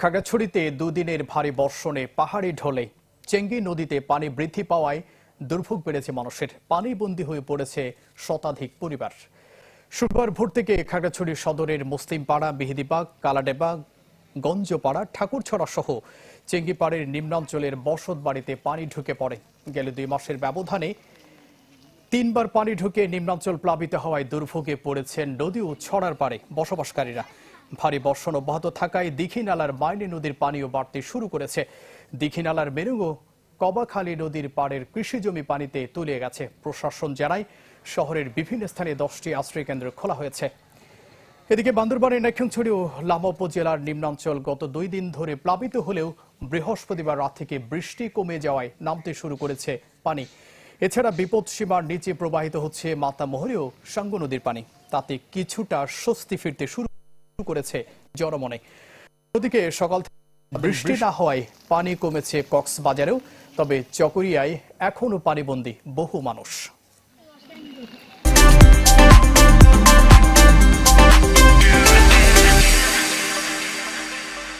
খাগাছড়িতে দুদিনের ভারী বর্ষণে পাহাড়ি ঢলে চেঙ্গি নদীতে পানি বৃদ্ধি পাওয়ায় দুর্ভোগ বেড়েছে মানুষের পানি বন্দি হয়ে পড়েছে শতাধিক পরিবার শুক্রবার ভোর থেকে খাগাছড়ি সদরের মুসলিমপাড়া বিহিদিবাগ কালাডেবাগ গঞ্জপাড়া ঠাকুরছড়া সহ চেঙ্গিপাড়ের নিম্নাঞ্চলের বসত বাড়িতে পানি ঢুকে পড়ে গেলে দুই মাসের ব্যবধানে তিনবার পানি ঢুকে নিম্নাঞ্চল প্লাবিত হওয়ায় দুর্ভোগে পড়েছেন নদী ও ছড়ার পারে বসবাসকারীরা ভারী বর্ষণ অব্যাহত থাকায় দীঘিনালার মাইনে নদীর পানিও বাড়তে শুরু করেছে দীঘিনালার মেরুঙ্গো কবাখালী নদীর পাড়ের কৃষিজমি পানিতে তুলিয়ে গেছে প্রশাসন জানায় শহরের বিভিন্ন স্থানে দশটি আশ্রয়কেন্দ্র খোলা হয়েছে এদিকে বান্দরবানের নাক্ষংছড়ি ও লামা উপজেলার নিম্নাঞ্চল গত দুই দিন ধরে প্লাবিত হলেও বৃহস্পতিবার রাত থেকে বৃষ্টি কমে যাওয়ায় নামতে শুরু করেছে পানি এছাড়া বিপদ সীমার নিচে প্রবাহিত হচ্ছে মাতামোহরেও সাঙ্গ নদীর পানি তাতে কিছুটা স্বস্তি ফিরতে শুরু করেছে জরমনে ওদিকে সকাল বৃষ্টি না হওয়ায় পানি কমেছে কক্সবাজারেও তবে চকরিয়ায় এখনো পানিবন্দী বহু মানুষ